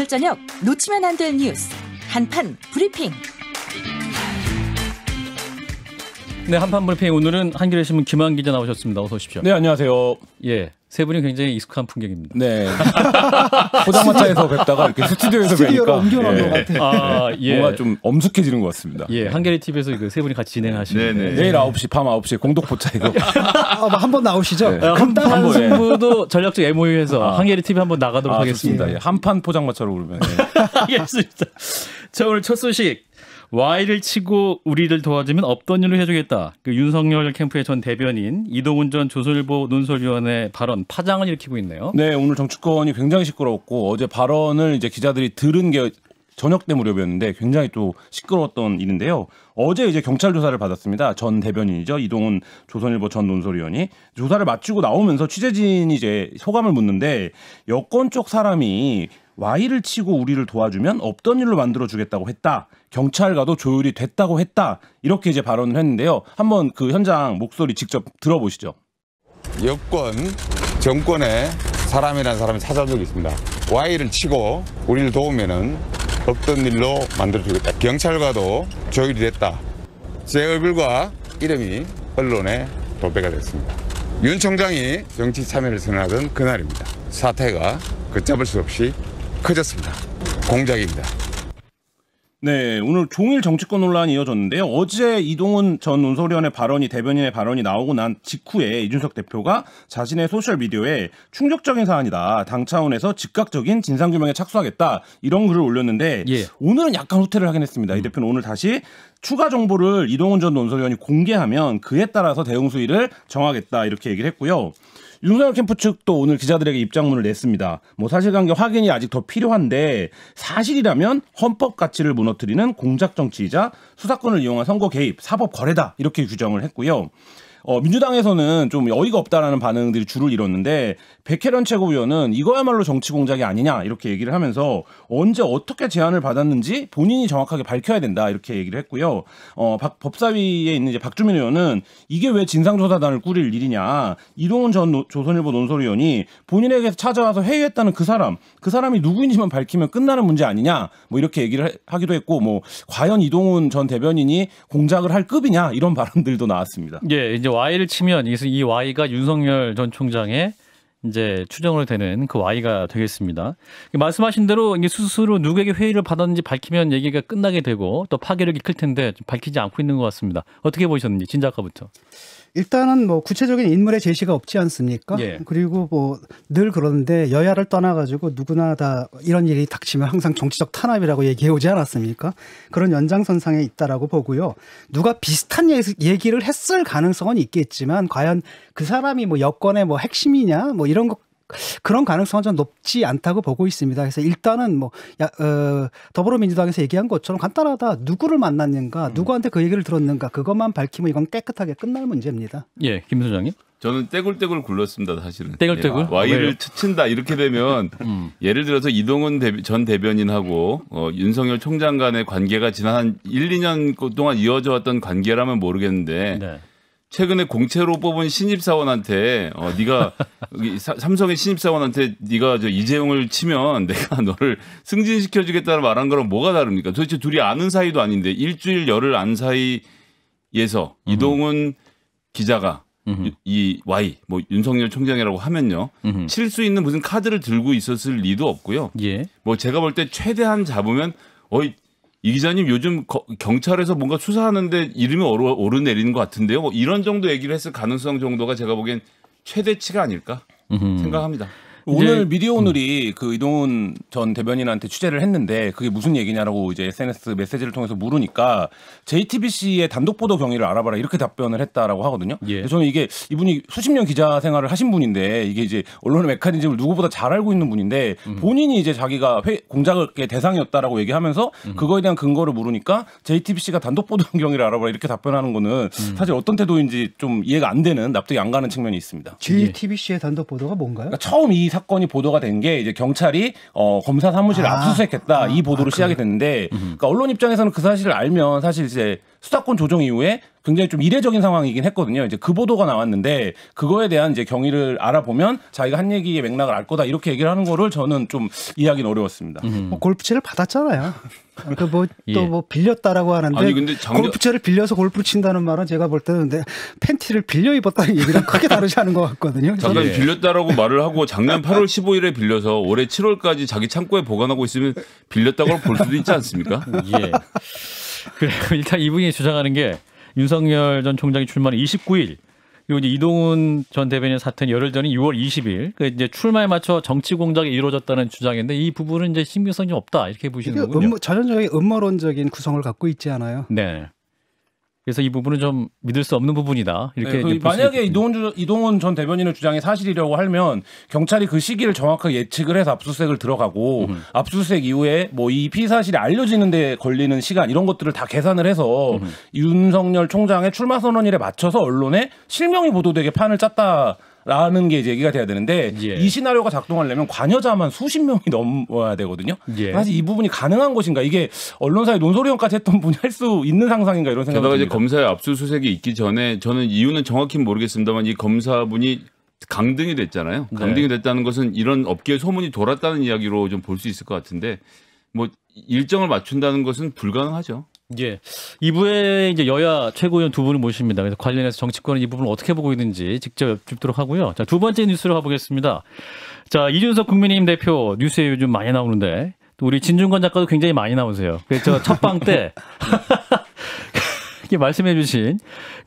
오늘 저녁 놓치면 안 될 뉴스 한판 브리핑. 네, 한판 브리핑 오늘은 한겨레 신문 김한 기자 나오셨습니다. 어서 오십시오. 네, 안녕하세요. 예. 세 분이 굉장히 익숙한 풍경입니다. 네. 포장마차에서 뵙다가 이렇게 스튜디오에서 뵙니까 옮겨놓 예. 것 같아요. 아, 예. 예. 뭔가 좀 엄숙해지는 것 같습니다. 예, 예. 한겨레 TV에서 그 세 분이 같이 진행하시는 네, 네. 네. 내일 9시 밤9시 공덕포차 이거 아, 뭐 한번 나오시죠. 네. 간단 예. 승부도 전략적 MOU에서 아. 한겨레 TV 한번 나가도록 아, 하겠습니다. 예. 한판 포장마차로 그러면. 알겠습니다. 자, 오늘 첫 소식 와이를 치고 우리를 도와주면 없던 일로 해주겠다. 그 윤석열 캠프의 전 대변인 이동훈 전 조선일보 논설위원의 발언 파장을 일으키고 있네요. 네, 오늘 정치권이 굉장히 시끄러웠고 어제 발언을 이제 기자들이 들은 게 저녁 때 무렵이었는데 굉장히 또 시끄러웠던 일인데요. 어제 이제 경찰 조사를 받았습니다. 전 대변인이죠. 이동훈 조선일보 전 논설위원이 조사를 마치고 나오면서 취재진이 이제 소감을 묻는데 여권 쪽 사람이 Y를 치고 우리를 도와주면 없던 일로 만들어 주겠다고 했다. 경찰과도 조율이 됐다고 했다. 이렇게 이제 발언을 했는데요. 한번 그 현장 목소리 직접 들어보시죠. 여권 정권에 사람이란 사람이 찾아주고 있습니다. Y를 치고 우리를 도우면은 없던 일로 만들어주겠다. 경찰과도 조율이 됐다. 제 얼굴과 이름이 언론에 도배가 됐습니다. 윤 총장이 정치 참여를 선언하던 그날입니다. 사태가 걷잡을 수 없이 커졌습니다. 공작입니다. 네, 오늘 종일 정치권 논란이 이어졌는데요. 어제 이동훈 전논설위원의 발언이 대변인의 발언이 나오고 난 직후에 이준석 대표가 자신의 소셜 미디어에 충격적인 사안이다. 당 차원에서 즉각적인 진상 규명에 착수하겠다. 이런 글을 올렸는데 예. 오늘은 약간 후퇴를 하긴 했습니다. 이 음. 대표는 오늘 다시 추가 정보를 이동훈 전 논설위원이 공개하면 그에 따라서 대응 수위를 정하겠다 이렇게 얘기를 했고요. 윤석열 캠프 측도 오늘 기자들에게 입장문을 냈습니다. 뭐 사실관계 확인이 아직 더 필요한데 사실이라면 헌법 가치를 무너뜨리는 공작 정치이자 수사권을 이용한 선거 개입, 사법 거래다 이렇게 규정을 했고요. 어, 민주당에서는 좀여의가 없다라는 반응들이 주를 이뤘는데 백혜련 최고위원은 이거야말로 정치 공작이 아니냐 이렇게 얘기를 하면서 언제 어떻게 제안을 받았는지 본인이 정확하게 밝혀야 된다 이렇게 얘기를 했고요. 어, 박, 법사위에 있는 이제 박주민 의원은 이게 왜 진상조사단을 꾸릴 일이냐 이동훈 전 노, 조선일보 논설위원이 본인에게 찾아와서 회의했다는 그 사람 그 사람이 누구인지만 밝히면 끝나는 문제 아니냐 뭐 이렇게 얘기를 하기도 했고 뭐 과연 이동훈 전 대변인이 공작을 할 급이냐 이런 발언들도 나왔습니다. 예, 이제 Y를 치면 이 Y가 윤석열 전 총장의 이제 추정을 되는 그 Y가 되겠습니다. 말씀하신 대로 이게 스스로 누구에게 회의를 받았는지 밝히면 얘기가 끝나게 되고 또 파괴력이 클 텐데 밝히지 않고 있는 것 같습니다. 어떻게 보셨는지 진 작가부터. 일단은 뭐 구체적인 인물의 제시가 없지 않습니까? 예. 그리고 뭐 늘 그런데 여야를 떠나가지고 누구나 다 이런 일이 닥치면 항상 정치적 탄압이라고 얘기해오지 않았습니까? 그런 연장선상에 있다라고 보고요. 누가 비슷한 얘기를 했을 가능성은 있겠지만 과연 그 사람이 뭐 여권의 뭐 핵심이냐 뭐 이런 것 그런 가능성은 좀 높지 않다고 보고 있습니다. 그래서 일단은 뭐 야, 어, 더불어민주당에서 얘기한 것처럼 간단하다. 누구를 만났는가, 음. 누구한테 그 얘기를 들었는가 그것만 밝히면 이건 깨끗하게 끝날 문제입니다. 예, 김 소장님. 저는 떼굴떼굴 굴렀습니다 사실은. 떼굴떼굴. 와이를 예, 친다 이렇게 되면 음. 예를 들어서 이동훈 대비, 전 대변인하고 어, 윤석열 총장 간의 관계가 지난 1, 2년 그 동안 이어져 왔던 관계라면 모르겠는데 네. 최근에 공채로 뽑은 신입 사원한테 어 네가 삼성의 신입 사원한테 네가 저 이재용을 치면 내가 너를 승진시켜 주겠다는 말한 거랑 뭐가 다릅니까? 도대체 둘이 아는 사이도 아닌데 일주일 열흘 안 사이에서 음 이동훈 기자가 음흠. 이 Y 뭐 윤석열 총장이라고 하면요 칠 수 있는 무슨 카드를 들고 있었을 리도 없고요. 예. 뭐 제가 볼 때 최대한 잡으면 어이 이 기자님 요즘 거, 경찰에서 뭔가 수사하는데 이름이 오르, 오르내리는 것 같은데요. 뭐 이런 정도 얘기를 했을 가능성 정도가 제가 보기엔 최대치가 아닐까 생각합니다. 오늘 미디어 음. 오늘이 그 이동훈 전 대변인한테 취재를 했는데 그게 무슨 얘기냐라고 이제 SNS 메시지를 통해서 물으니까 JTBC의 단독 보도 경위를 알아봐라 이렇게 답변을 했다라고 하거든요. 예. 저는 이게 이분이 수십 년 기자 생활을 하신 분인데 이게 이제 언론의 메커니즘을 누구보다 잘 알고 있는 분인데 음. 본인이 이제 자기가 회, 공작의 대상이었다라고 얘기하면서 음. 그거에 대한 근거를 물으니까 JTBC가 단독 보도 경위를 알아봐라 이렇게 답변하는 거는 사실 어떤 태도인지 좀 이해가 안 되는 납득이 안 가는 측면이 있습니다. JTBC의 단독 보도가 뭔가요? 그러니까 처음 이 사건이 보도가 된 게 이제 경찰이 어, 검사 사무실을 아. 압수수색했다 이 아, 보도로 아, 시작이 됐는데 그러니까 언론 입장에서는 그 사실을 알면 사실 이제 수사권 조정 이후에 굉장히 좀 이례적인 상황이긴 했거든요. 이제 그 보도가 나왔는데 그거에 대한 이제 경위를 알아보면 자기가 한 얘기의 맥락을 알 거다 이렇게 얘기를 하는 거를 저는 좀 이해하기는 어려웠습니다. 음. 뭐 골프채를 받았잖아요. 그 뭐 또뭐 예. 뭐 빌렸다라고 하는데 아니, 근데 장려... 골프채를 빌려서 골프 친다는 말은 제가 볼 때는 근데 팬티를 빌려 입었다는 얘기랑 크게 다르지 않은 것 같거든요. 잠깐 예. 빌렸다라고 말을 하고 작년 8월 15일에 빌려서 올해 7월까지 자기 창고에 보관하고 있으면 빌렸다고 볼 수도 있지 않습니까? 예. 그래 일단 이분이 주장하는 게 윤석열 전 총장이 출마는 29일 그리고 이제 이동훈 전 대변인 사퇴는 열흘 전인 6월 20일 그 이제 출마에 맞춰 정치 공작이 이루어졌다는 주장인데 이 부분은 이제 신빙성이 없다 이렇게 보시는 군요 음모, 전형적인 음모론적인 구성을 갖고 있지 않아요. 네. 그래서 이 부분은 좀 믿을 수 없는 부분이다. 이렇게 네, 만약에 이동훈, 주, 이동훈 전 대변인의 주장이 사실이라고 하면 경찰이 그 시기를 정확하게 예측을 해서 압수수색을 들어가고 음. 압수수색 이후에 뭐 이피 사실이 알려지는데 걸리는 시간 이런 것들을 다 계산을 해서 음. 윤석열 총장의 출마 선언일에 맞춰서 언론에 실명이 보도되게 판을 짰다. 라는 게 이제 얘기가 돼야 되는데 예. 이 시나리오가 작동하려면 관여자만 수십 명이 넘어야 되거든요. 예. 사실 이 부분이 가능한 것인가 이게 언론사의 논소위원까지 했던 분이 할 수 있는 상상인가 이런 생각이 듭니다. 게다가 이제 검사의 압수수색이 있기 전에 저는 이유는 정확히 모르겠습니다만 이 검사분이 강등이 됐잖아요. 네. 강등이 네. 됐다는 것은 이런 업계 소문이 돌았다는 이야기로 좀 볼 수 있을 것 같은데 뭐 일정을 맞춘다는 것은 불가능하죠. 예. 2부에 이제 여야 최고위원 두 분을 모십니다. 그래서 관련해서 정치권은 이 부분을 어떻게 보고 있는지 직접 짚도록 하고요. 자, 두 번째 뉴스로 가보겠습니다. 자, 이준석 국민의힘 대표 뉴스에 요즘 많이 나오는데 또 우리 진중권 작가도 굉장히 많이 나오세요. 그래서 첫 방 때 이렇게 말씀해 주신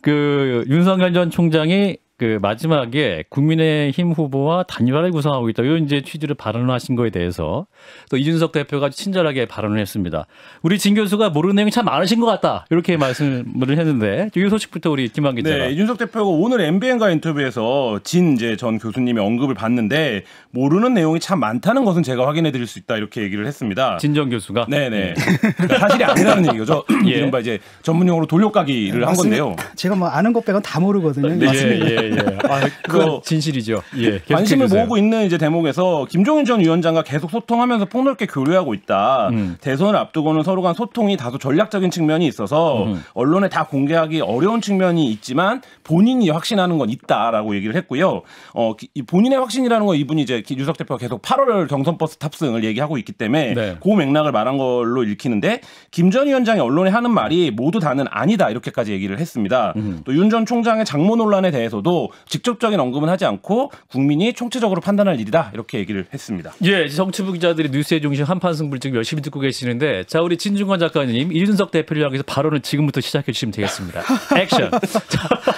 그 윤석열 전 총장이 그 마지막에 국민의힘 후보와 단일화를 구성하고 있다. 이런 이제 취지를 발언하신 거에 대해서 또 이준석 대표가 친절하게 발언을 했습니다. 우리 진 교수가 모르는 내용이 참 많으신 것 같다. 이렇게 말씀을 했는데 이 소식부터 우리 김한 기자. 네, 이준석 대표가 오늘 MBN과 인터뷰에서 진 이제 전교수님의 언급을 봤는데 모르는 내용이 참 많다는 것은 제가 확인해 드릴 수 있다 이렇게 얘기를 했습니다. 진정 교수가 네네 네. 그러니까 사실이 아니라는 얘기죠. 예. 이른바 이제 전문용어로 돌려가기를 네, 한 건데요. 제가 뭐 아는 것 빼곤 다 모르거든요. 네, 맞습니다. 예, 예. 예, 예. 아, 그 진실이죠. 예. 예 관심을 모으고 있는 이제 대목에서 김종인 전 위원장과 계속 소통하면서 폭넓게 교류하고 있다. 음. 대선을 앞두고는 서로 간 소통이 다소 전략적인 측면이 있어서 음. 언론에 다 공개하기 어려운 측면이 있지만 본인이 확신하는 건 있다라고 얘기를 했고요. 어, 기, 본인의 확신이라는 건 이분이 이제 유석 대표가 계속 8월 경선 버스 탑승을 얘기하고 있기 때문에 네. 그 맥락을 말한 걸로 읽히는데 김 전 위원장이 언론에 하는 말이 모두 다는 아니다 이렇게까지 얘기를 했습니다. 음. 또윤 전 총장의 장모 논란에 대해서도 대해서 직접적인 언급은 하지 않고 국민이 총체적으로 판단할 일이다 이렇게 얘기를 했습니다. 예, 정치부 기자들이 뉴스의 중심 한판 승부를 지금 열심히 듣고 계시는데 자 우리 진중권 작가님 이준석 대표를 향해서 발언을 지금부터 시작해 주시면 되겠습니다. 액션.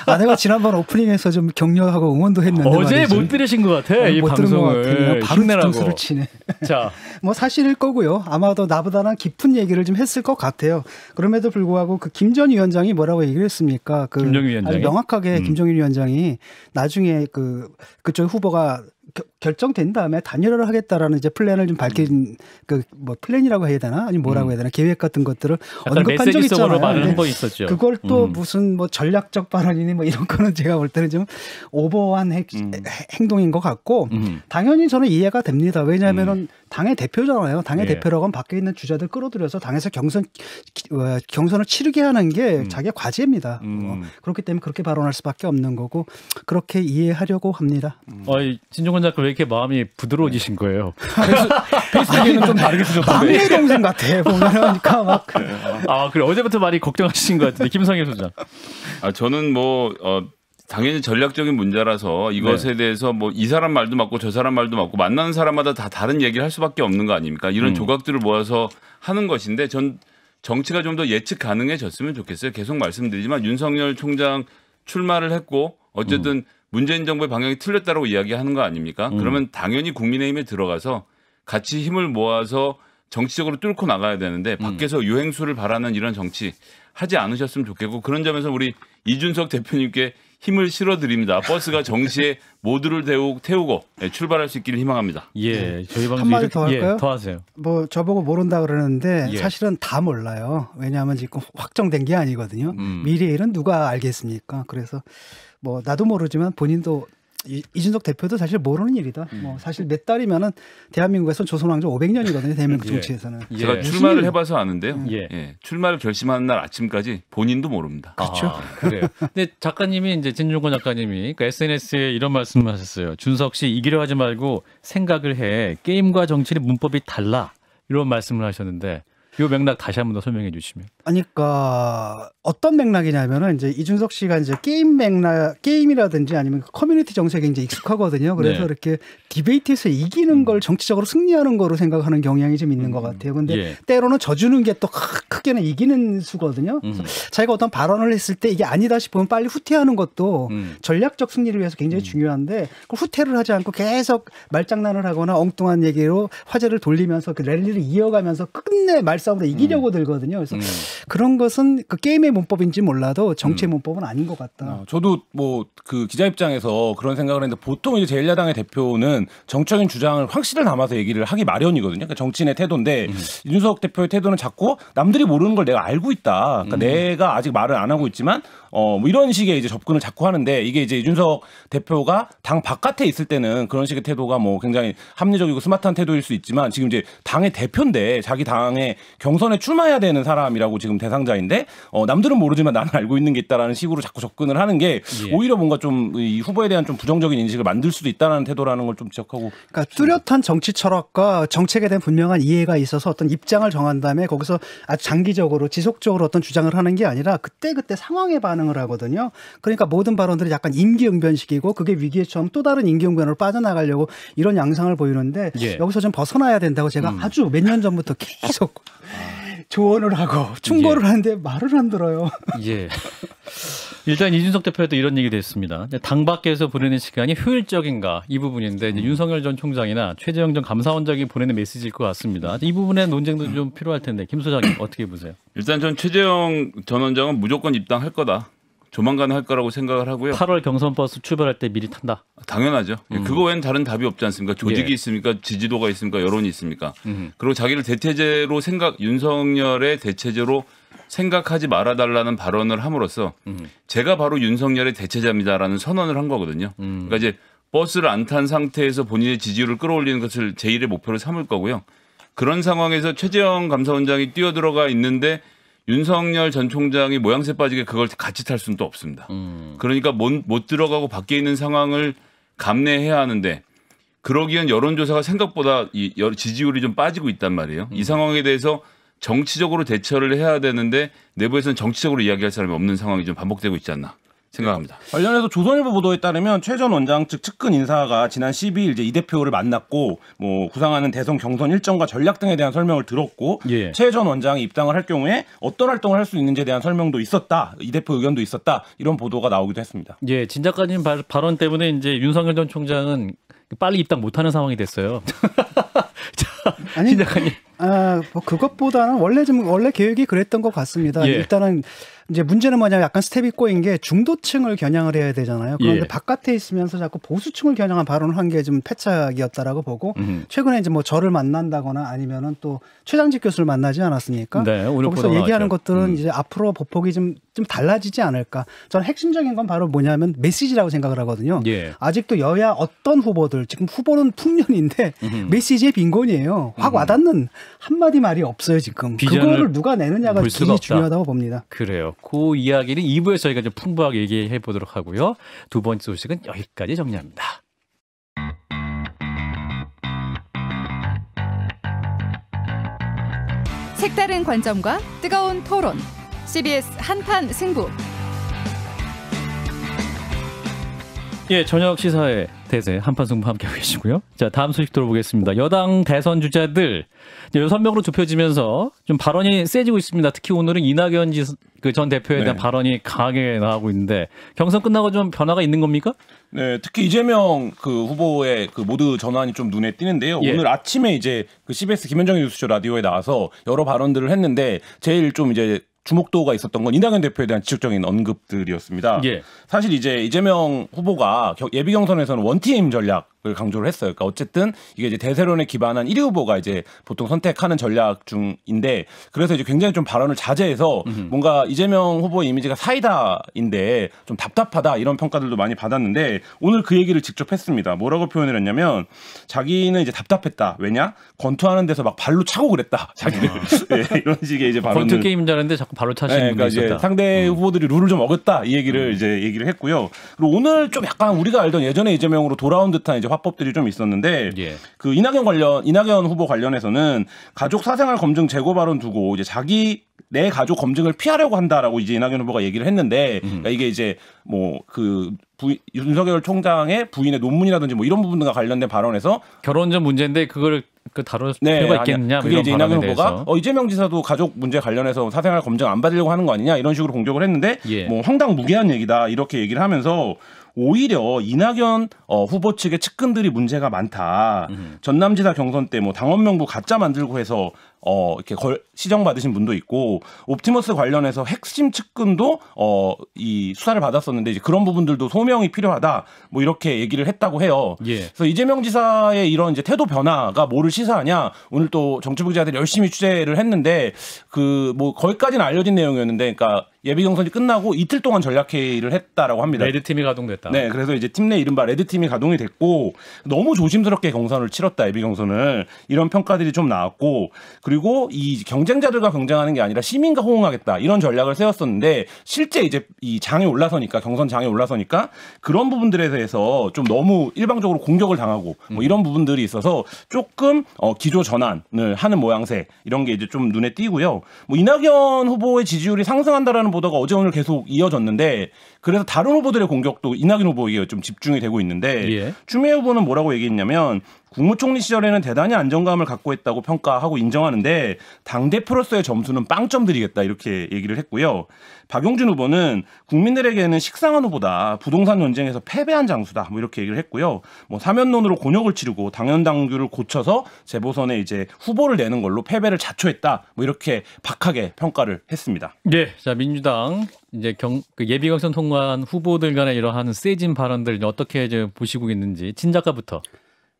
아 내가 지난번 오프닝에서 좀 격려하고 응원도 했는데 어제 말이지. 못 들으신 것 같아 어, 이못 방송을 들은 것같 내라고 치네. 자, 뭐 사실일 거고요. 아마도 나보다는 깊은 얘기를 좀 했을 것 같아요. 그럼에도 불구하고 그김전 위원장이 뭐라고 얘기를 했습니까? 그 아주 명확하게 음. 김정일 위원장이 나중에 그 그쪽 후보가 결정된 다음에 단일화를 하겠다라는 이제 플랜을 좀 밝힌 음. 그뭐 플랜이라고 해야 되나 아니 뭐라고 음. 해야 되나 계획 같은 것들을 언급한 적이 있잖아요. 네. 그걸 또 음. 무슨 뭐 전략적 발언이니 뭐 이런 거는 제가 볼 때는 좀 오버한 핵, 음. 행동인 것 같고 음. 당연히 저는 이해가 됩니다. 왜냐하면은 음. 당의 대표잖아요. 당의 예. 대표라고 하 밖에 있는 주자들 끌어들여서 당에서 경선 어, 경선을 치르게 하는 게 자기의 과제입니다. 어, 그렇기 때문에 그렇게 발언할 수밖에 없는 거고 그렇게 이해하려고 합니다. 어, 진정 이승훈 작가 왜 이렇게 마음이 부드러워지신 거예요? 페이스북에는 좀 다르게 쓰셨던데. 막내 동생 같아 보니까 막. 아 그래 아, 어제부터 많이 걱정하신 것 같은데 김성현 소장. 아 저는 뭐 어. 당연히 전략적인 문제라서 이것에 네. 대해서 뭐 이 사람 말도 맞고 저 사람 말도 맞고 만나는 사람마다 다 다른 얘기를 할 수밖에 없는 거 아닙니까? 이런 음. 조각들을 모아서 하는 것인데 전 정치가 좀 더 예측 가능해졌으면 좋겠어요. 계속 말씀드리지만 윤석열 총장 출마를 했고 어쨌든 음. 문재인 정부의 방향이 틀렸다고 이야기하는 거 아닙니까? 음. 그러면 당연히 국민의힘에 들어가서 같이 힘을 모아서 정치적으로 뚫고 나가야 되는데 음. 밖에서 음. 유행수를 바라는 이런 정치 하지 않으셨으면 좋겠고 그런 점에서 우리 이준석 대표님께 힘을 실어드립니다. 버스가 정시에 모두를 태우, 고 예, 출발할 수 있기를 희망합니다. 예, 예. 저희 방송 한마디 더 예, 할까요? 예, 더 하세요. 뭐 저보고 모른다 그러는데 예. 사실은 다 몰라요. 왜냐하면 지금 확정된 게 아니거든요. 음. 미래일은 누가 알겠습니까? 그래서 뭐 나도 모르지만 본인도 이, 이준석 대표도 사실 모르는 일이다. 음. 뭐 사실 몇 달이면은 대한민국에서 조선왕조 500년이거든요. 대한민국 예. 정치에서는. 예. 제가 출마를 해봐서 아는데요. 음. 예. 예. 출마를 결심하는 날 아침까지 본인도 모릅니다. 그렇죠. 아, 그래요. 근데 작가님이 이제 진중권 작가님이 그 SNS에 이런 말씀을 하셨어요. 준석 씨 이기려 하지 말고 생각을 해. 게임과 정치는 문법이 달라. 이런 말씀을 하셨는데 요 맥락 다시 한번 더 설명해 주시면. 아니까 어떤 맥락이냐면은 이제 이준석 씨가 이제 게임 맥락 게임이라든지 아니면 그 커뮤니티 정책에굉장 익숙하거든요. 그래서 네. 이렇게 디베이트에서 이기는 음. 걸 정치적으로 승리하는 거로 생각하는 경향이 좀 있는 음. 것 같아요. 근데 예. 때로는 져주는 게 또 크게는 이기는 수거든요. 음. 자기가 어떤 발언을 했을 때 이게 아니다 싶으면 빨리 후퇴하는 것도 음. 전략적 승리를 위해서 굉장히 음. 중요한데 그 후퇴를 하지 않고 계속 말장난을 하거나 엉뚱한 얘기로 화제를 돌리면서 그 랠리를 이어가면서 끝내 말 싸움으로 이기려고 음. 들거든요. 그래서 음. 그런 것은 그 게임의 문법인지 몰라도 정치의 음. 문법은 아닌 것 같다. 어, 저도 뭐 그 기자 입장에서 그런 생각을 했는데 보통 이제 제1야당의 대표는 정적인 치 주장을 확실을 담아서 얘기를 하기 마련이거든요. 그러니까 정치인의 태도인데 음. 윤석 대표의 태도는 자꾸 남들이 모르는 걸 내가 알고 있다. 그러니까 음. 내가 아직 말을 안 하고 있지만 어, 뭐 이런 식의 이제 접근을 자꾸 하는데 이게 이제 이준석 대표가 당 바깥에 있을 때는 그런 식의 태도가 뭐 굉장히 합리적이고 스마트한 태도일 수 있지만 지금 이제 당의 대표인데 자기 당의 경선에 출마해야 되는 사람이라고 지금 대상자인데 어, 남들은 모르지만 나는 알고 있는 게 있다라는 식으로 자꾸 접근을 하는 게 예. 오히려 뭔가 좀 이 후보에 대한 좀 부정적인 인식을 만들 수도 있다는 라 태도라는 걸 좀 지적하고 그러니까 뚜렷한 정치 철학과 정책에 대한 분명한 이해가 있어서 어떤 입장을 정한 다음에 거기서 아주 장기적으로 지속적으로 어떤 주장을 하는 게 아니라 그때그때 그때 상황에 반응 상을 하거든요. 그러니까 모든 발언들이 약간 임기응변식이고 그게 위기에 처음 또 다른 임기응변으로 빠져나가려고 이런 양상을 보이는데 예. 여기서 좀 벗어나야 된다고 제가 음. 아주 몇 년 전부터 계속 조언을 하고 충고를 예. 하는데 말을 안 들어요. 예. 일단 이준석 대표도 이런 얘기도 했습니다. 당 밖에서 보내는 시간이 효율적인가 이 부분인데 음. 윤석열 전 총장이나 최재형 전 감사원장이 보내는 메시지일 것 같습니다. 이 부분에 논쟁도 음. 좀 필요할 텐데 김 소장님 어떻게 보세요? 일단 전 최재형 전 원장은 무조건 입당할 거다. 조만간 할 거라고 생각을 하고요. 8월 경선 버스 출발할 때 미리 탄다. 당연하죠. 예, 음. 그거 외엔 다른 답이 없지 않습니까? 조직이 예. 있습니까? 지지도가 있습니까? 여론이 있습니까? 음. 그리고 자기를 대체제로 생각 윤석열의 대체제로 생각하지 말아 달라는 발언을 함으로써 음. 제가 바로 윤석열의 대체자입니다라는 선언을 한 거거든요. 음. 그러니까 이제 버스를 안 탄 상태에서 본인의 지지율을 끌어올리는 것을 제1의 목표로 삼을 거고요. 그런 상황에서 최재형 감사원장이 뛰어들어가 있는데 윤석열 전 총장이 모양새 빠지게 그걸 같이 탈 수는 또 없습니다. 음. 그러니까 못, 못 들어가고 밖에 있는 상황을 감내해야 하는데 그러기엔 여론조사가 생각보다 이 지지율이 좀 빠지고 있단 말이에요. 음. 이 상황에 대해서 정치적으로 대처를 해야 되는데 내부에서는 정치적으로 이야기할 사람이 없는 상황이 좀 반복되고 있지 않나. 생각합니다. 네. 관련해서 조선일보 보도에 따르면 최전 원장 측 측근 인사가 지난 12일 이제 이 대표를 만났고 뭐 구상하는 대선 경선 일정과 전략 등에 대한 설명을 들었고 예. 최전 원장이 입당을 할 경우에 어떤 활동을 할 수 있는지에 대한 설명도 있었다. 이 대표 의견도 있었다. 이런 보도가 나오기도 했습니다. 예, 진 작가님 발, 언 때문에 이제 윤석열 전 총장은 빨리 입당 못하는 상황이 됐어요. 자, 아니, 진 작가님. 아, 뭐 그것보다는 원래 좀 원래 계획이 그랬던 것 같습니다. 예. 일단은 이제 문제는 뭐냐면 약간 스텝이 꼬인 게 중도층을 겨냥을 해야 되잖아요. 그런데 예. 바깥에 있으면서 자꾸 보수층을 겨냥한 발언을 한게좀 패착이었다라고 보고 음. 최근에 이제 뭐 저를 만난다거나 아니면은 또 최장직 교수를 만나지 않았습니까? 네, 거기서 얘기하는 맞죠. 것들은 음. 이제 앞으로 보폭이 좀 좀 달라지지 않을까. 저는 핵심적인 건 바로 뭐냐면 메시지라고 생각을 하거든요. 예. 아직도 여야 어떤 후보들 지금 후보는 풍년인데 음 메시지의 빈곤이에요. 확 음. 와닿는 한마디 말이 없어요 지금. 그거를 누가 내느냐가 굉장히 중요하다고 봅니다. 그래요. 그 이야기는 2부에서 저희가 좀 풍부하게 얘기해 보도록 하고요. 두 번째 소식은 여기까지 정리합니다. 색다른 관점과 뜨거운 토론. CBS 한판 승부. 예, 저녁 시사회 대세 한판 승부 함께하고 계시고요. 자, 다음 소식 들어보겠습니다. 여당 대선 주자들 여섯 명으로 좁혀지면서 좀 발언이 세지고 있습니다. 특히 오늘은 이낙연 그 전 대표에 대한 네. 발언이 강하게 나오고 있는데 경선 끝나고 좀 변화가 있는 겁니까? 네, 특히 이재명 그 후보의 그 모두 전환이 좀 눈에 띄는데요. 예. 오늘 아침에 이제 그 CBS 김현정 뉴스쇼 라디오에 나와서 여러 발언들을 했는데 제일 좀 이제 주목도가 있었던 건 이낙연 대표에 대한 지적적인 언급들이었습니다. 예. 사실 이제 이재명 후보가 예비 경선에서는 원팀 전략 강조를 했어요. 그러니까 어쨌든 이게 이제 대세론에 기반한 1위 후보가 이제 보통 선택하는 전략 중인데 그래서 이제 굉장히 좀 발언을 자제해서 음흠. 뭔가 이재명 후보의 이미지가 사이다인데 좀 답답하다 이런 평가들도 많이 받았는데 오늘 그 얘기를 직접 했습니다. 뭐라고 표현을 했냐면 자기는 이제 답답했다. 왜냐? 권투하는 데서 막 발로 차고 그랬다. 자기는 네, 이런 식의 이제 발언을 권투 게임 자하는데 자꾸 발로 차시는 네, 그러니까 이제 상대 음. 후보들이 룰을 좀 어겼다 이 얘기를 음. 이제 얘기를 했고요. 그리고 오늘 좀 약간 우리가 알던 예전에 이재명으로 돌아온 듯한 이제 화법들이 좀 있었는데 예. 그 이낙연 관련 이낙연 후보 관련해서는 가족 그렇죠. 사생활 검증 재고 발언 두고 이제 자기 내 가족 검증을 피하려고 한다라고 이제 이낙연 후보가 얘기를 했는데 음. 그러니까 이게 이제 뭐그 부인, 윤석열 총장의 부인의 논문이라든지 뭐 이런 부분과 관련된 발언에서 결혼 전 문제인데 그걸 그 다룰 네, 필요가 있겠느냐 그게 이제 이낙연 후보가 어, 이재명 지사도 가족 문제 관련해서 사생활 검증 안 받으려고 하는 거 아니냐 이런 식으로 공격을 했는데 예. 뭐 황당 무계한 얘기다 이렇게 얘기를 하면서 오히려 이낙연 어, 후보 측의 측근들이 문제가 많다. 음. 전남지사 경선 때 뭐 당원 명부 가짜 만들고 해서 어, 이렇게 걸, 시정받으신 분도 있고, 옵티머스 관련해서 핵심 측근도, 어, 이 수사를 받았었는데, 이제 그런 부분들도 소명이 필요하다, 뭐 이렇게 얘기를 했다고 해요. 예. 그래서 이재명 지사의 이런 이제 태도 변화가 뭐를 시사하냐, 오늘 또 정치부 기자들이 열심히 취재를 했는데, 그, 뭐, 거기까지는 알려진 내용이었는데, 그러니까 예비 경선이 끝나고 이틀 동안 전략 회의를 했다라고 합니다. 레드 팀이 가동됐다. 네, 그래서 이제 팀 내 이른바 레드 팀이 가동이 됐고 너무 조심스럽게 경선을 치렀다 예비 경선을 이런 평가들이 좀 나왔고 그리고 이 경쟁자들과 경쟁하는 게 아니라 시민과 호응하겠다 이런 전략을 세웠었는데 실제 이제 이 장에 올라서니까 경선 장에 올라서니까 그런 부분들에 대해서 좀 너무 일방적으로 공격을 당하고 뭐 이런 부분들이 있어서 조금 어, 기조 전환을 하는 모양새 이런 게 이제 좀 눈에 띄고요. 뭐 이낙연 후보의 지지율이 상승한다라는 보도가 어제 오늘 계속 이어졌는데 그래서 다른 후보들의 공격도 이낙연 후보에게 좀 집중이 되고 있는데 예. 추미애 후보는 뭐라고 얘기했냐면 국무총리 시절에는 대단히 안정감을 갖고 있다고 평가하고 인정하는데 당대표로서의 점수는 빵점 드리겠다 이렇게 얘기를 했고요. 박용준 후보는 국민들에게는 식상한 후보다 부동산 논쟁에서 패배한 장수다 뭐 이렇게 얘기를 했고요. 뭐 사면론으로 곤욕을 치르고 당연당규를 고쳐서 재보선에 이제 후보를 내는 걸로 패배를 자초했다 뭐 이렇게 박하게 평가를 했습니다. 네, 자 민주당 이제 경, 그 예비경선 통과한 후보들 간의 이러한 세진 발언들 어떻게 이제 보시고 있는지 진 작가부터.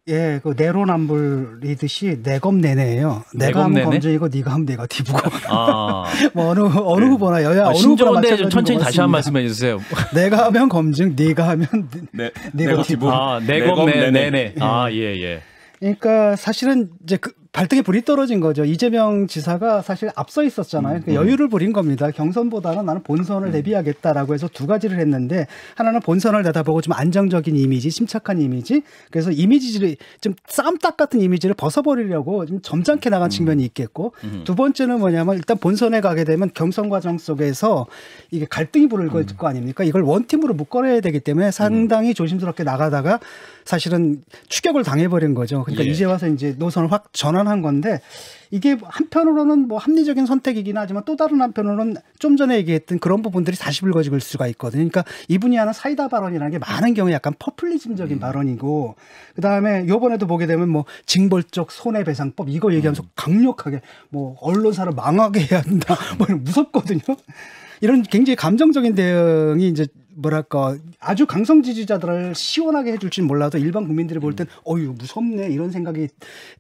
예, 그 내로남불이듯이 내검 내내예요. 내가 하면 검증이고 네가 하면 네가 티브고 아. 뭐 어느 어느 네. 후보나 여야 아, 어느 후보나 좀 천천히 다시 한 말씀해 주세요. 내가 하면 검증, 네가 하면 네, 네 네가 티브 아, 내검 내내네. 아, 예. 예, 예. 그러니까 사실은 이제 그 발등에 불이 떨어진 거죠. 이재명 지사가 사실 앞서 있었잖아요. 그러니까 음, 음. 여유를 부린 겁니다. 경선보다는 나는 본선을 음. 대비하겠다라고 해서 두 가지를 했는데 하나는 본선을 내다보고 좀 안정적인 이미지, 침착한 이미지. 그래서 이미지를 좀 쌈딱 같은 이미지를 벗어버리려고 좀 점잖게 나간 측면이 있겠고 두 번째는 뭐냐면 일단 본선에 가게 되면 경선 과정 속에서 이게 갈등이 불을 음. 거 아닙니까? 이걸 원팀으로 묶어내야 되기 때문에 상당히 조심스럽게 나가다가 사실은 추격을 당해버린 거죠. 그러니까 예. 이제 와서 이제 노선을 확 전환한 건데 이게 한편으로는 뭐 합리적인 선택이긴 하지만 또 다른 한편으로는 좀 전에 얘기했던 그런 부분들이 다시 불거질 수가 있거든요. 그러니까 이분이 하는 사이다 발언이라는 게 많은 경우에 약간 퍼플리즘적인 음. 발언이고 그다음에 요번에도 보게 되면 뭐 징벌적 손해배상법 이거 얘기하면서 음. 강력하게 뭐 언론사를 망하게 해야 한다 뭐 무섭거든요. 이런 굉장히 감정적인 대응이 이제 뭐랄까 아주 강성 지지자들을 시원하게 해줄지는 몰라도 일반 국민들이 볼땐 음. 어유 무섭네 이런 생각이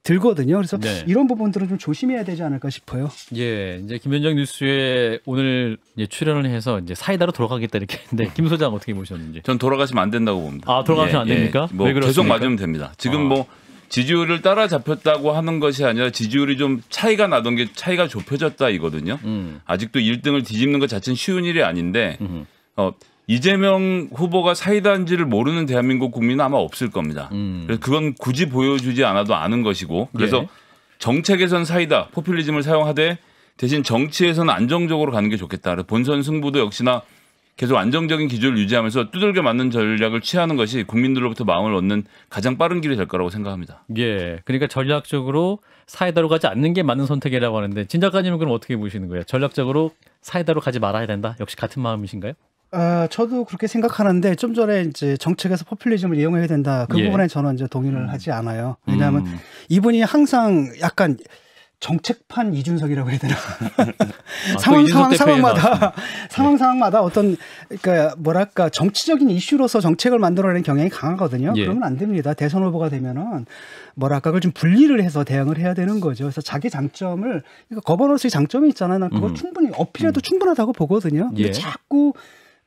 들거든요. 그래서 네. 이런 부분들은 좀 조심해야 되지 않을까 싶어요. 예, 이제 김현정 뉴스에 오늘 이제 출연을 해서 이제 사이다로 돌아가겠다 이렇게 했는데 음. 김 소장 어떻게 보셨는지? 전 돌아가시면 안 된다고 봅니다. 아 돌아가시면 안 예, 예. 됩니까? 예, 뭐 계속 맞으면 됩니다. 지금 아. 뭐 지지율을 따라잡혔다고 하는 것이 아니라 지지율이 좀 차이가 나던 게 차이가 좁혀졌다 이거든요. 음. 아직도 1등을 뒤집는 것 자체는 쉬운 일이 아닌데 음. 어. 이재명 후보가 사이다인지를 모르는 대한민국 국민은 아마 없을 겁니다. 음. 그래서 그건 굳이 보여주지 않아도 아는 것이고 그래서 예. 정책에선 사이다 포퓰리즘을 사용하되 대신 정치에서는 안정적으로 가는 게 좋겠다. 본선 승부도 역시나 계속 안정적인 기조를 유지하면서 두들겨 맞는 전략을 취하는 것이 국민들로부터 마음을 얻는 가장 빠른 길이 될 거라고 생각합니다. 예. 그러니까 전략적으로 사이다로 가지 않는 게 맞는 선택이라고 하는데 진 작가님은 그럼 어떻게 보시는 거예요? 전략적으로 사이다로 가지 말아야 된다. 역시 같은 마음이신가요? 아, 저도 그렇게 생각하는데 좀 전에 이제 정책에서 포퓰리즘을 이용해야 된다. 그 예. 부분에 저는 이제 동의를 음. 하지 않아요. 왜냐하면 음. 이분이 항상 약간 정책판 이준석이라고 해야 되나? 아, 상황 상황 상황마다 상황 상황마다 어떤 그러니까 뭐랄까 정치적인 이슈로서 정책을 만들어내는 경향이 강하거든요. 예. 그러면 안 됩니다. 대선 후보가 되면은 뭐랄까 그걸 좀 분리를 해서 대응을 해야 되는 거죠. 그래서 자기 장점을 그러니까 거버넌스의 장점이 있잖아요. 난 그걸 음. 충분히 어필해도 음. 충분하다고 보거든요. 근데 예. 자꾸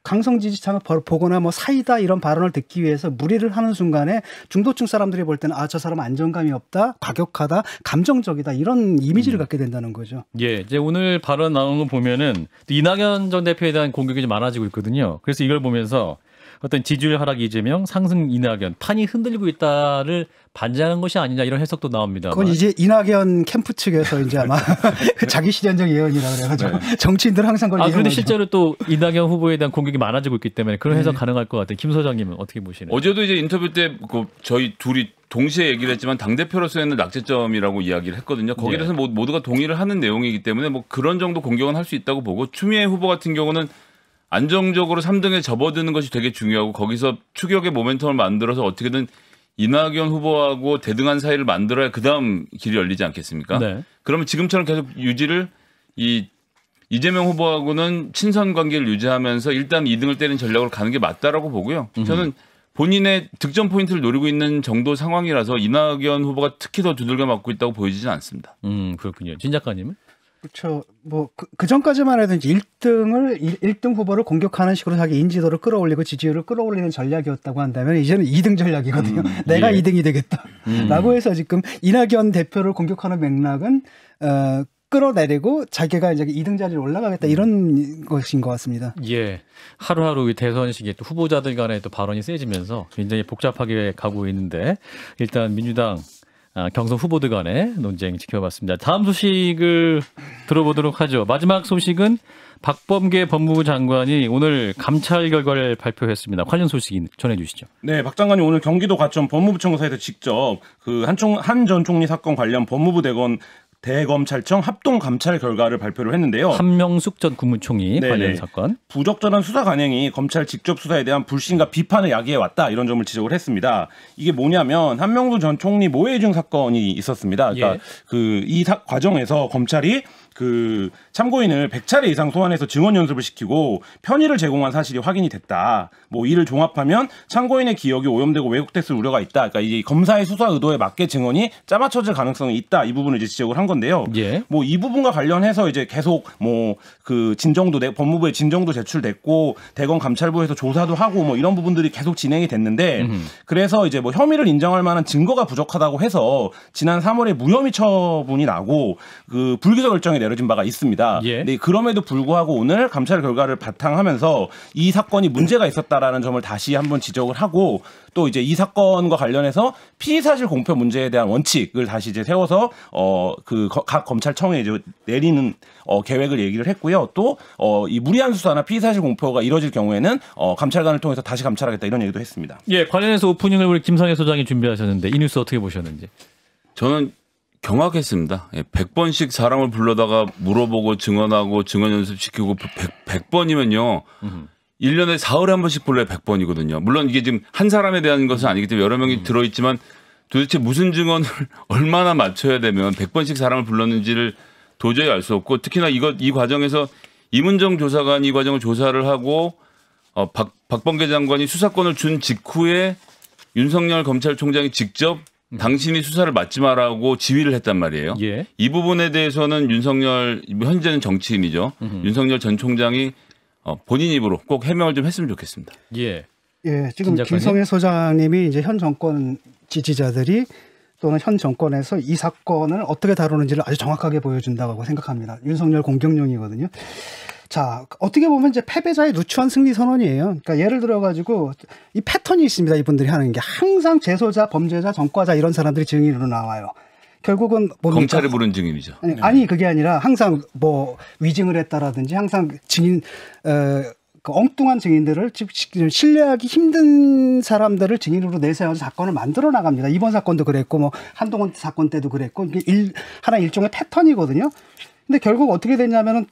강성 지지층을 보거나 뭐 사이다 이런 발언을 듣기 위해서 무리를 하는 순간에 중도층 사람들이 볼 때는 아 저 사람 안정감이 없다, 과격하다, 감정적이다 이런 이미지를 음. 갖게 된다는 거죠. 예, 이제 오늘 발언 나온 거 보면은 이낙연 전 대표에 대한 공격이 좀 많아지고 있거든요. 그래서 이걸 보면서 어떤 지지율 하락 이재명 상승 이낙연 판이 흔들리고 있다를 반대하는 것이 아니냐 이런 해석도 나옵니다. 그건 이제 이낙연 캠프 측에서 이제 아마 그렇죠. 그 자기 실현적 예언이라 그래가지고 네. 정치인들 항상 걸리는. 아 그런데 실제로 또 이낙연 후보에 대한 공격이 많아지고 있기 때문에 그런 해석 네. 가능할 것 같아요. 김 소장님은 어떻게 보시나요? 어제도 이제 인터뷰 때그 저희 둘이 동시에 얘기를 했지만 당 대표로서의 낙제점이라고 이야기를 했거든요. 거기에서 네. 모두가 동의를 하는 내용이기 때문에 뭐 그런 정도 공격은 할 수 있다고 보고 추미애 후보 같은 경우는 안정적으로 3등에 접어드는 것이 되게 중요하고 거기서 추격의 모멘텀을 만들어서 어떻게든 이낙연 후보하고 대등한 사이를 만들어야 그다음 길이 열리지 않겠습니까? 네. 그러면 지금처럼 계속 유지를 이 이재명 후보하고는 친선 관계를 유지하면서 일단 2등을 때린 전략으로 가는 게 맞다라고 보고요. 음. 저는 본인의 득점 포인트를 노리고 있는 정도 상황이라서 이낙연 후보가 특히 더 두들겨 맞고 있다고 보여지진 않습니다. 음, 그렇군요. 진 작가님은? 그렇죠. 뭐그 그 전까지만 해도 이제 1등을 1, 등 후보를 공격하는 식으로 자기 인지도를 끌어올리고 지지율을 끌어올리는 전략이었다고 한다면 이제는 2등 전략이거든요. 음, 내가 예. 2등이 되겠다라고 음. 해서 지금 이낙연 대표를 공격하는 맥락은 어 끌어내리고 자기가 이제 2등 자리를 올라가겠다 음. 이런 것인 것 같습니다. 예. 하루하루 대선 시기에 또 후보자들 간에또 발언이 세지면서 굉장히 복잡하게 가고 있는데 일단 민주당 아, 경선 후보들 간의 논쟁 지켜봤습니다. 다음 소식을 들어보도록 하죠. 마지막 소식은 박범계 법무부 장관이 오늘 감찰 결과를 발표했습니다. 관련 소식 전해주시죠. 네, 박 장관이 오늘 경기도 가천 법무부청사에서 직접 그 한총 한 전 총리 사건 관련 법무부 대검 대검찰청 합동 감찰 결과를 발표를 했는데요. 한명숙 전 국무총리 네네. 관련 사건. 부적절한 수사 관행이 검찰 직접 수사에 대한 불신과 비판을 야기해 왔다 이런 점을 지적을 했습니다. 이게 뭐냐면 한명숙 전 총리 모해중 사건이 있었습니다. 그러니까 예. 그이 과정에서 검찰이 그 참고인을 100차례 이상 소환해서 증언 연습을 시키고 편의를 제공한 사실이 확인이 됐다. 뭐 이를 종합하면 참고인의 기억이 오염되고 왜곡됐을 우려가 있다. 그러니까 이제 검사의 수사 의도에 맞게 증언이 짜맞춰질 가능성이 있다. 이 부분을 이제 지적을 한 건데요. 예. 뭐이 부분과 관련해서 이제 계속 뭐 그 진정도 법무부에 진정도 제출됐고 대검 감찰부에서 조사도 하고 뭐 이런 부분들이 계속 진행이 됐는데 음흠. 그래서 이제 뭐 혐의를 인정할 만한 증거가 부족하다고 해서 지난 3월에 무혐의 처분이 나고 그 불기소 결정이 내 내려진 바가 있습니다. 예. 네, 그럼에도 불구하고 오늘 감찰 결과를 바탕하면서 이 사건이 문제가 있었다라는 점을 다시 한번 지적을 하고 또 이제 이 사건과 관련해서 피의 사실 공표 문제에 대한 원칙을 다시 이제 세워서 어 그 각 검찰청에 이제 내리는 어 계획을 얘기를 했고요. 또 어 이 무리한 수사나 피의 사실 공표가 이뤄질 경우에는 어 감찰관을 통해서 다시 감찰하겠다 이런 얘기도 했습니다. 예, 관련해서 오프닝을 우리 김성혜 소장이 준비하셨는데 이 뉴스 어떻게 보셨는지? 저는 경악했습니다. 100번씩 예, 사람을 불러다가 물어보고 증언하고 증언 연습시키고 100, 번이면요 1년에 사흘에 한 번씩 불러야 100번이거든요. 물론 이게 지금 한 사람에 대한 것은 아니기 때문에 여러 명이 음. 들어있지만 도대체 무슨 증언을 얼마나 맞춰야 되면 100번씩 사람을 불렀는지를 도저히 알 수 없고 특히나 이것 이 과정에서 이문정 조사관 이 과정을 조사를 하고 어, 박, 박범계 장관이 수사권을 준 직후에 윤석열 검찰총장이 직접 당신이 수사를 맞지 마라고 지휘를 했단 말이에요. 예. 이 부분에 대해서는 윤석열 현재는 정치인이죠. 음흠. 윤석열 전 총장이 어, 본인 입으로 꼭 해명을 좀 했으면 좋겠습니다. 예. 예, 지금 김성애 소장님이 이제 현 정권 지지자들이 또는 현 정권에서 이 사건을 어떻게 다루는지를 아주 정확하게 보여준다고 생각합니다. 윤석열 공격용이거든요. 자, 어떻게 보면 이제 패배자의 누추한 승리 선언이에요. 그러니까 예를 들어가지고 이 패턴이 있습니다. 이분들이 하는 게 항상 재소자, 범죄자, 전과자 이런 사람들이 증인으로 나와요. 결국은 뭡니까? 검찰이 부른 증인이죠. 아니, 네. 아니, 그게 아니라 항상 뭐 위증을 했다라든지 항상 증인 어, 그 엉뚱한 증인들을 신뢰하기 힘든 사람들을 증인으로 내세워서 사건을 만들어 나갑니다. 이번 사건도 그랬고 뭐 한동훈 사건 때도 그랬고 이게 일, 하나 일종의 패턴이거든요. 근데 결국 어떻게 됐냐면은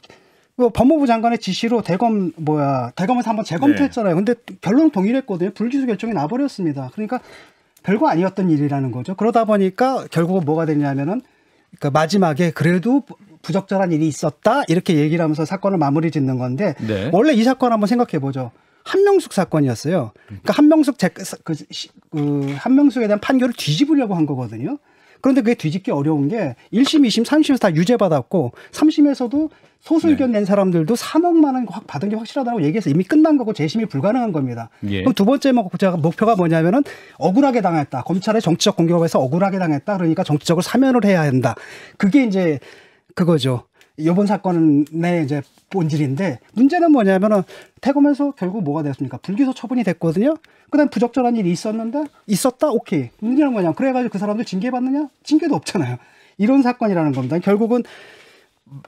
그 법무부 장관의 지시로 대검 뭐야 대검에서 한번 재검토했잖아요. 네. 근데 결론 동일했거든요. 불기소 결정이 나버렸습니다. 그러니까 별거 아니었던 일이라는 거죠. 그러다 보니까 결국은 뭐가 되냐면은 그러니까 마지막에 그래도 부적절한 일이 있었다 이렇게 얘기를 하면서 사건을 마무리 짓는 건데 네. 원래 이 사건 한번 생각해 보죠. 한명숙 사건이었어요. 그러니까 한명숙 제, 그, 그 한명숙에 대한 판결을 뒤집으려고 한 거거든요. 그런데 그게 뒤집기 어려운 게 1심, 2심, 3심에서 다 유죄받았고 3심에서도 소수 의견 낸 사람들도 3억만 원확 받은 게 확실하다고 얘기해서 이미 끝난 거고 재심이 불가능한 겁니다. 예. 그럼 두 번째 뭐 목표가 뭐냐면은 억울하게 당했다. 검찰의 정치적 공격에서 억울하게 당했다. 그러니까 정치적으로 사면을 해야 한다. 그게 이제 그거죠. 이번 사건의 이제 본질인데 문제는 뭐냐면은 태검에서 결국 뭐가 됐습니까? 불기소 처분이 됐거든요. 그다음 부적절한 일이 있었는데 있었다 오케이 문제는 뭐냐? 그래가지고 그 사람들 징계 받느냐? 징계도 없잖아요. 이런 사건이라는 겁니다. 결국은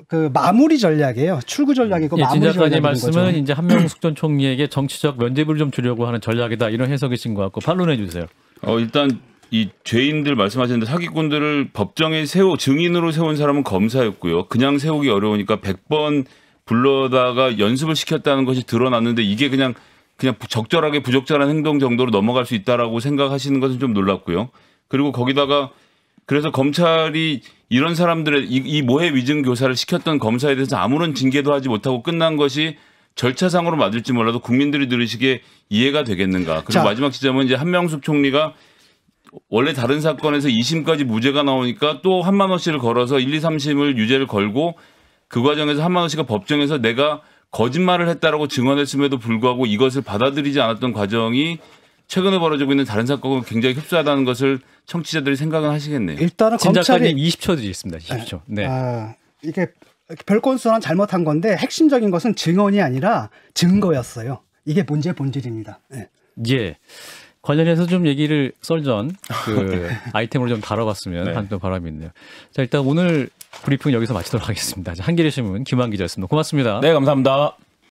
그 마무리 전략이에요. 출구 전략이고 그 예, 마무리 전략인 말씀은 거죠. 이제 한명숙 전 총리에게 정치적 면죄부를 좀 주려고 하는 전략이다 이런 해석이신 것 같고 반론해 주세요. 어 일단 이 죄인들 말씀하셨는데 사기꾼들을 법정에 세워 증인으로 세운 사람은 검사였고요. 그냥 세우기 어려우니까 100번 불러다가 연습을 시켰다는 것이 드러났는데 이게 그냥 그냥 적절하게 부적절한 행동 정도로 넘어갈 수 있다라고 생각하시는 것은 좀 놀랍고요. 그리고 거기다가 그래서 검찰이 이런 사람들의 이, 이 모해 위증 교사를 시켰던 검사에 대해서 아무런 징계도 하지 못하고 끝난 것이 절차상으로 맞을지 몰라도 국민들이 들으시기에 이해가 되겠는가. 그리고 자. 마지막 지점은 이제 한명숙 총리가 원래 다른 사건에서 2심까지 무죄가 나오니까 또 한만 원씩을 걸어서 1, 2, 3심을 유죄를 걸고 그 과정에서 한만 원씩가 법정에서 내가 거짓말을 했다라고 증언했음에도 불구하고 이것을 받아들이지 않았던 과정이 최근에 벌어지고 있는 다른 사건과 굉장히 흡사하다는 것을 청취자들이 생각은 하시겠네요. 일단은 검찰이 20초 뒤에 있습니다. 20초. 네. 아, 이게 별건수란 잘못한 건데 핵심적인 것은 증언이 아니라 증거였어요. 이게 문제 본질입니다. 네. 예. 관련해서 좀 얘기를 썰전 그 네. 아이템으로 좀 다뤄봤으면 네. 한또 바람이 있네요. 자 일단 오늘 브리핑 여기서 마치도록 하겠습니다. 한겨레 신문 김한 기자였습니다. 고맙습니다. 네 감사합니다.